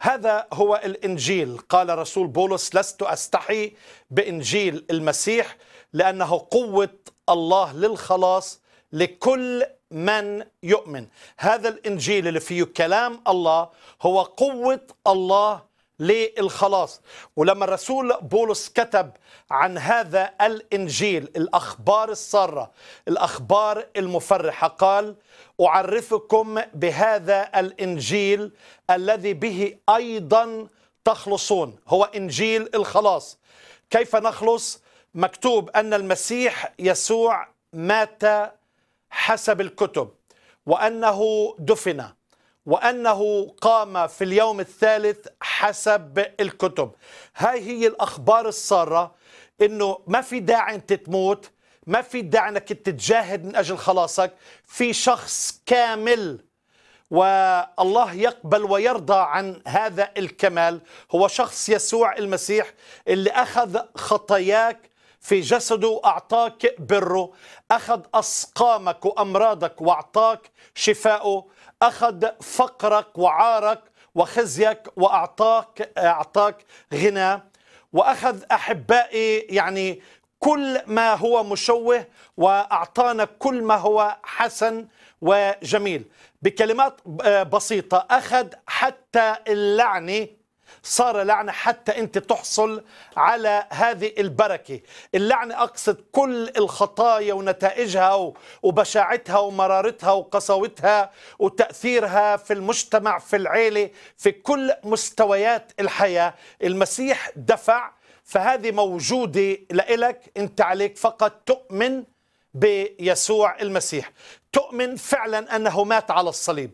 هذا هو الانجيل قال رسول بولس لست استحي بانجيل المسيح لانه قوه الله للخلاص لكل من يؤمن هذا الانجيل اللي فيه كلام الله هو قوه الله للخلاص ولما الرسول بولس كتب عن هذا الإنجيل الأخبار السارة الأخبار المفرحة قال أعرفكم بهذا الإنجيل الذي به أيضا تخلصون هو إنجيل الخلاص كيف نخلص؟ مكتوب أن المسيح يسوع مات حسب الكتب وأنه دفن وأنه قام في اليوم الثالث حسب الكتب هاي هي الأخبار السارة أنه ما في داعي أنت تموت ما في داعي أنك تتجاهد من أجل خلاصك في شخص كامل والله يقبل ويرضى عن هذا الكمال هو شخص يسوع المسيح اللي أخذ خطاياك في جسده أعطاك بره أخذ أسقامك وأمراضك وأعطاك شفاءه أخذ فقرك وعارك وخزيك وأعطاك أعطاك غنى وأخذ أحبائي يعني كل ما هو مشوه وأعطانا كل ما هو حسن وجميل بكلمات آه، بسيطة أخذ حتى اللعنة صار لعنة حتى أنت تحصل على هذه البركة اللعنة أقصد كل الخطايا ونتائجها وبشاعتها ومرارتها وقساوتها وتأثيرها في المجتمع في العيلة في كل مستويات الحياة المسيح دفع فهذه موجودة لإلك أنت عليك فقط تؤمن بيسوع المسيح تؤمن فعلا انه مات على الصليب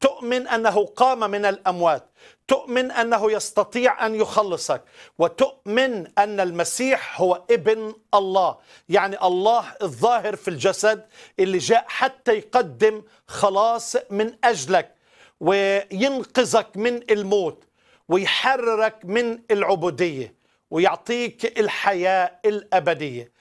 تؤمن انه قام من الاموات تؤمن انه يستطيع ان يخلصك وتؤمن ان المسيح هو ابن الله يعني الله الظاهر في الجسد اللي جاء حتى يقدم خلاص من اجلك وينقذك من الموت ويحررك من العبوديه ويعطيك الحياه الابديه